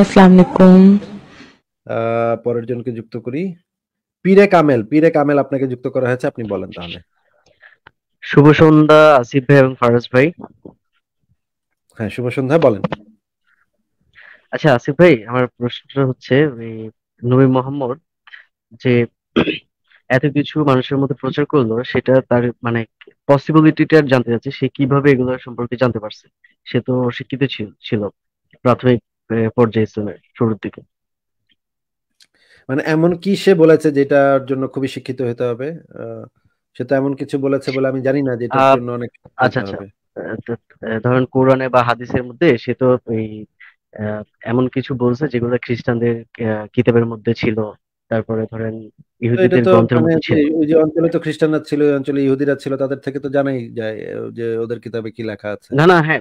আসসালামু পরের জনকে যুক্ত করি পীরে কামেল পীরে কামেল আপনাকে যুক্ত করা হয়েছে আপনি বলেন তাহলে শুভ সন্ধ্যা আসিফ ভাই এবং ফারাজ ভাই হ্যাঁ শুভ সন্ধ্যা বলেন আচ্ছা আসিফ ভাই আমার প্রশ্নটা হচ্ছে নবী মোহাম্মদ যে এত কিছু মানুষের মধ্যে প্রচার করলো সেটা তার মানে পসিবিলিটিটা জানতে চাচ্ছে সে কিভাবে এগুলোর সম্পর্কে জানতে পারছে সে তো অশিক্ষিত ছিল প্রাথমিক পর্যায়ে ছিল শুরুর দিকে মানে এমন কি সে বলেছে যেটার জন্য খুবই শিক্ষিত হতে হবে সে তো এমন কিছু বলেছে বলে আমি জানি না যেটার জন্য অনেক আচ্ছা আচ্ছা ধরেন কোরআনে বা হাদিসের মধ্যে সে তো এই এমন কিছু বলছে যেগুলো খ্রিস্টানদের কিতাবের মধ্যে ছিল তারপরে ধরেন ইহুদিদের গ্রন্থের মানে মধ্যে ছিল ওই যে অঞ্চলে তো খ্রিস্টানরা ছিল ওই অঞ্চলে ইহুদিরা ছিল তাদের থেকে তো জানাই যায় যে ওদের কিতাবে কি লেখা আছে না না হ্যাঁ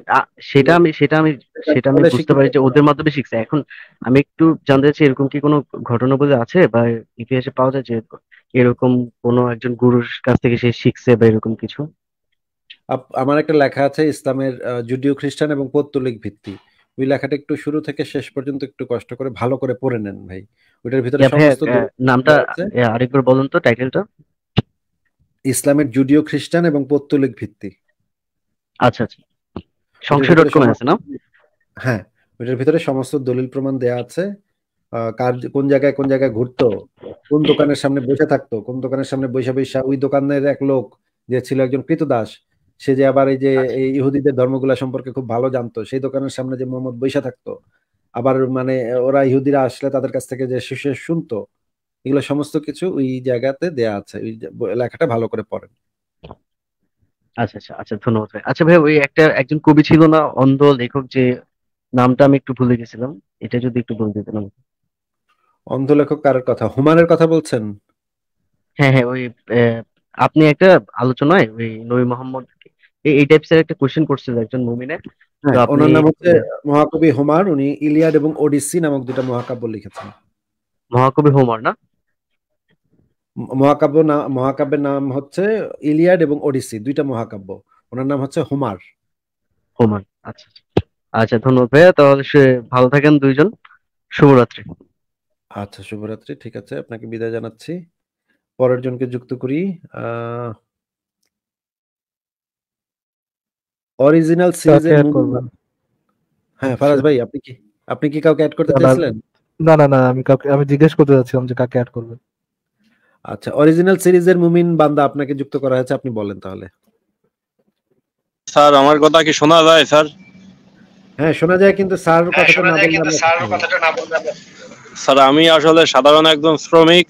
সেটা আমি সেটা আমি সেটা আমি বুঝতে পারি যে ওদের মাধ্যমে শিখছে এখন আমি একটু জানতে চাচ্ছি এরকম কি কোনো ঘটনা বলে আছে বা ইতিহাসে পাওয়া যায় যে এরকম কোনো একজন গুরুর কাছ থেকে সে শিখছে বা এরকম কিছু আমার একটা লেখা আছে ইসলামের জুডিও খ্রিস্টান এবং পৌত্তলিক ভিত্তি ওই লেখাটা একটু শুরু থেকে শেষ পর্যন্ত একটু কষ্ট করে ভালো করে পড়ে নেন ভাই ওইটার ভিতরে সমস্ত নামটা আরেকবার বলুন তো টাইটেলটা ইসলামের জুডিও খ্রিস্টান এবং পত্তলিক ভিত্তি আচ্ছা আচ্ছা সংশয় ডট কম আছে না হ্যাঁ ওইটার ভিতরে সমস্ত দলিল প্রমাণ দেয়া আছে কার কোন জায়গায় কোন জায়গায় ঘুরতো কোন দোকানের সামনে বসে থাকতো কোন দোকানের সামনে বসে বৈশা ওই দোকানের এক লোক যে ছিল একজন কৃতদাস সে যে আবার এই যে আচ্ছা। ইহুদিদের ধর্মগুলা সম্পর্কে খুব ভালো জানতো সেই দোকানের সামনে যে মোহাম্মদ বৈশা থাকতো আবার মানে ওরা ইহুদিরা আসলে তাদের কাছ থেকে যে শিশু শুনতো এগুলো সমস্ত কিছু ওই জায়গাতে দেয়া আছে ওই লেখাটা ভালো করে পড়েন আচ্ছা আচ্ছা আচ্ছা ধন্যবাদ ভাই আচ্ছা ভাই ওই একটা একজন কবি ছিল না অন্ধ লেখক যে নামটা আমি একটু ভুলে গেছিলাম এটা যদি একটু বলে দিতেন আমাকে অন্ধ লেখক কার কথা হুমানের কথা বলছেন হ্যাঁ হ্যাঁ ওই আপনি একটা আলোচনায় ওই নবী মোহাম্মদ এই এর একটা কোশ্চেন করছিল একজন মুমিনে ওনার নাম হচ্ছে মহাকবি হোমার উনি ইলিয়াড এবং ওডিসি নামক দুটো মহাকাব্য লিখেছেন মহাকবি হোমার না মহাকাব্য না মহাকাব্যের নাম হচ্ছে ইলিয়াড এবং ওডিসি দুইটা মহাকাব্য ওনার নাম হচ্ছে হোমার হোমার আচ্ছা আচ্ছা, আচ্ছা ধন্যবাদ ভাইয়া তাহলে সে ভালো থাকেন দুইজন শুভরাত্রি আচ্ছা শুভরাত্রি ঠিক আছে আপনাকে বিদায় জানাচ্ছি পরের জনকে যুক্ত করি অরিজিনাল সিরিজে হ্যাঁ ফারাজ ভাই আপনি কি আপনি কি কাউকে অ্যাড করতে চাইছিলেন না না না আমি কাউকে আমি জিজ্ঞেস করতে যাচ্ছিলাম যে কাকে অ্যাড করবেন আচ্ছা অরিজিনাল সিরিজের মুমিন বান্দা আপনাকে যুক্ত করা হয়েছে আপনি বলেন তাহলে স্যার আমার কথা কি শোনা যায় স্যার হ্যাঁ শোনা যায় কিন্তু স্যার হ্যাঁ, কথাটা না বললে স্যার কথাটা না বললে স্যার আমি আসলে সাধারণ একজন শ্রমিক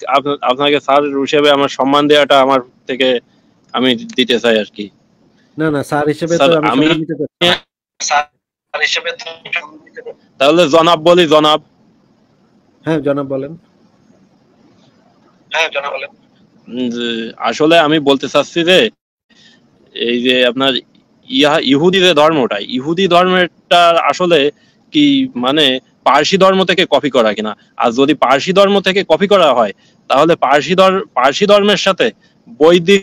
আপনাকে স্যার হিসেবে আমার সম্মান দেওয়াটা আমার থেকে আমি দিতে চাই আর কি না না স্যার হিসেবে আমি হ্যাঁ, স্যার হিসেবে তাহলে জনাব বলি জনাব হ্যাঁ জনাব বলেন হ্যাঁ জনাব বলেন আসলে আমি বলতে চাচ্ছি যে এই যে আপনার ইহা ইহুদি যে ধর্মটা ইহুদি ধর্মটা আসলে কি মানে পার্সি ধর্ম থেকে কপি করা কিনা আর যদি পার্সি ধর্ম থেকে কপি করা হয় তাহলে পার্সি ধর্ম পার্সি ধর্মের সাথে বৈদিক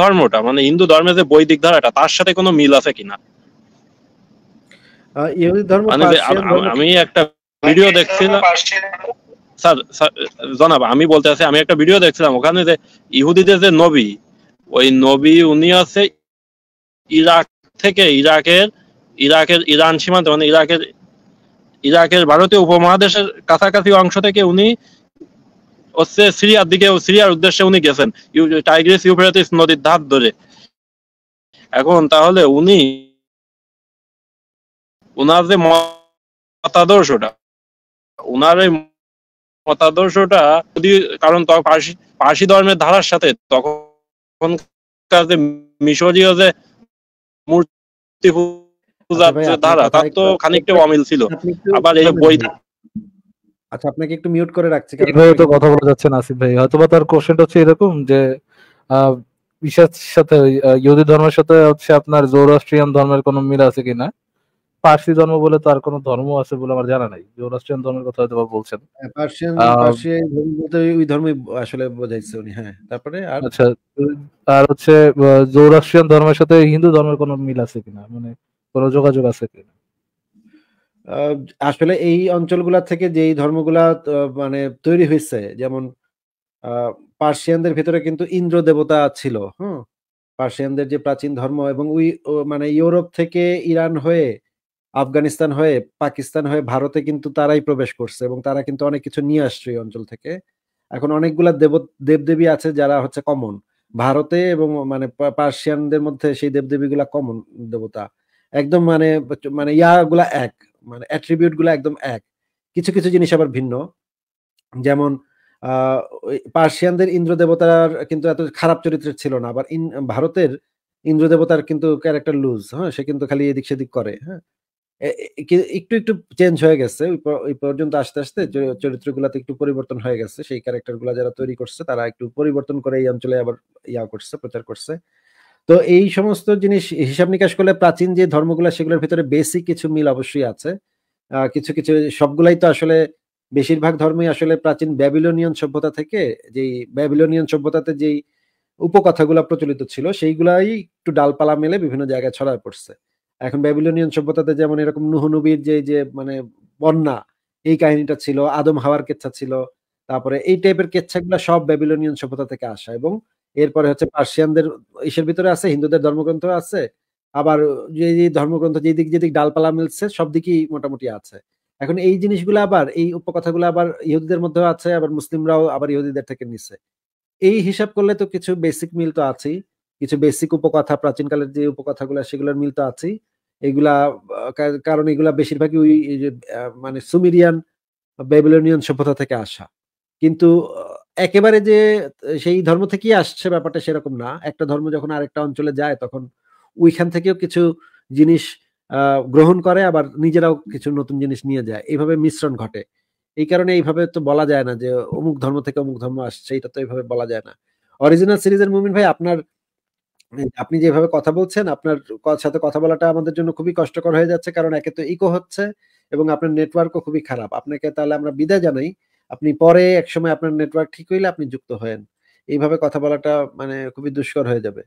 ধর্মটা মানে হিন্দু ধর্মের যে বৈদিক ধারাটা তার সাথে কোনো মিল আছে কিনা মানে আমি একটা ভিডিও দেখছিলাম স্যার জনাব আমি বলতে আছি আমি একটা ভিডিও দেখছিলাম ওখানে যে ইহুদিদের যে নবী ওই নবী উনি আছে ইরাক থেকে ইরাকের ইরাকের ইরান সীমান্ত মানে ইরাকের ইরাকের ভারতীয় উপমহাদেশের কাছাকাছি অংশ থেকে উনি হচ্ছে সিরিয়ার দিকে সিরিয়ার উদ্দেশ্যে উনি গেছেন টাইগ্রিস ইউফ্রেটিস নদীর ধার ধরে এখন তাহলে উনি উনার যে মতাদর্শটা উনার এই মতাদর্শটা যদি কারণ পার্সি ধর্মের ধারার সাথে তখন যে মিশরীয় যে মূর্তি আচ্ছা একটু মিউট আচ্ছা, করে কথা ইহুদি ধর্মের সাথে আপনার জোরাস্ট্রিয়ান ধর্মের কোনো মিল আছে কিনা পার্সি ধর্ম বলে তো আর কোনো ধর্ম আছে বলে আমার জানা নাই জোরাস্ট্রিয়ান ধর্মের কথা হয়তো বলছেন হ্যাঁ, ওই আসলে বোঝাইছে উনি হ্যাঁ তারপরে আর আচ্ছা আর হচ্ছে জোরাস্ট্রিয়ান ধর্মের সাথে হিন্দু ধর্মের কোনো মিল আছে কিনা মানে কোনো যোগাযোগ আছে কিনা আসলে এই অঞ্চলগুলা থেকে যে ধর্মগুলা মানে তৈরি হয়েছে যেমন পার্সিয়ানদের ভিতরে কিন্তু ইন্দ্র দেবতা ছিল হুম পার্সিয়ানদের যে প্রাচীন ধর্ম এবং ওই মানে ইউরোপ থেকে ইরান হয়ে আফগানিস্তান হয়ে পাকিস্তান হয়ে ভারতে কিন্তু তারাই প্রবেশ করছে এবং তারা কিন্তু অনেক কিছু নিয়ে আসছে ওই অঞ্চল থেকে এখন অনেকগুলা দেব দেবদেবী আছে যারা হচ্ছে কমন ভারতে এবং মানে পার্সিয়ানদের মধ্যে সেই গুলা কমন দেবতা একদম মানে মানে ইয়াগুলা এক মানে অ্যাট্রিবিউট গুলা একদম এক কিছু কিছু জিনিস আবার ভিন্ন যেমন পার্সিয়ানদের ইন্দ্র দেবতার কিন্তু এত খারাপ চরিত্রের ছিল না আবার ভারতের ইন্দ্র দেবতার কিন্তু ক্যারেক্টার লুজ হ্যাঁ সে কিন্তু খালি এদিক সেদিক করে হ্যাঁ একটু একটু চেঞ্জ হয়ে গেছে ওই পর্যন্ত আস্তে আস্তে চরিত্রগুলাতে একটু পরিবর্তন হয়ে গেছে সেই ক্যারেক্টারগুলো যারা তৈরি করছে তারা একটু পরিবর্তন করে এই অঞ্চলে আবার ইয়া করছে প্রচার করছে তো এই সমস্ত জিনিস হিসাব নিকাশ করলে প্রাচীন যে ধর্মগুলা সেগুলোর ভিতরে বেসিক কিছু মিল অবশ্যই আছে কিছু কিছু সবগুলাই তো আসলে বেশিরভাগ ধর্মই আসলে প্রাচীন ব্যাবিলনিয়ন সভ্যতা থেকে যেই ব্যাবিলনিয়ন সভ্যতাতে যেই উপকথাগুলো প্রচলিত ছিল সেইগুলাই একটু ডালপালা মেলে বিভিন্ন জায়গায় ছড়ায় পড়ছে এখন ব্যাবিলনিয়ন সভ্যতাতে যেমন এরকম নুহনবীর যে যে মানে বন্যা এই কাহিনীটা ছিল আদম হাওয়ার কেচ্ছা ছিল তারপরে এই টাইপের কেচ্ছাগুলো সব ব্যাবিলনিয়ন সভ্যতা থেকে আসা এবং এরপরে হচ্ছে পার্সিয়ানদের ইসের ভিতরে আছে হিন্দুদের ধর্মগ্রন্থ আছে আবার যে ধর্মগ্রন্থ যেদিক যেদিক ডালপালা মিলছে সব দিকেই মোটামুটি আছে এখন এই জিনিসগুলো আবার এই উপকথাগুলো আবার ইহুদিদের মধ্যেও আছে আবার মুসলিমরাও আবার ইহুদিদের থেকে নিছে এই হিসাব করলে তো কিছু বেসিক মিল তো আছেই কিছু বেসিক উপকথা প্রাচীনকালের যে উপকথাগুলো সেগুলোর মিল তো আছেই এগুলা কারণ এগুলা বেশিরভাগই ওই মানে সুমিরিয়ান বেবিলনিয়ান সভ্যতা থেকে আসা কিন্তু একেবারে যে সেই ধর্ম থেকেই আসছে ব্যাপারটা সেরকম না একটা ধর্ম যখন আরেকটা অঞ্চলে যায় তখন ওইখান থেকেও কিছু জিনিস গ্রহণ করে আবার নিজেরাও কিছু নতুন জিনিস নিয়ে যায় এইভাবে মিশ্রণ ঘটে এই কারণে এইভাবে তো বলা যায় না যে অমুক ধর্ম থেকে অমুক ধর্ম আসছে এটা তো এইভাবে বলা যায় না অরিজিনাল সিরিজের মুমিন ভাই আপনার আপনি যেভাবে কথা বলছেন আপনার সাথে কথা বলাটা আমাদের জন্য খুবই কষ্টকর হয়ে যাচ্ছে কারণ একে তো ইকো হচ্ছে এবং আপনার নেটওয়ার্কও খুবই খারাপ আপনাকে তাহলে আমরা বিদায় জানাই আপনি পরে একসময় আপনার নেটওয়ার্ক ঠিক হইলে আপনি যুক্ত হয়েন এইভাবে কথা বলাটা মানে খুবই দুষ্কর হয়ে যাবে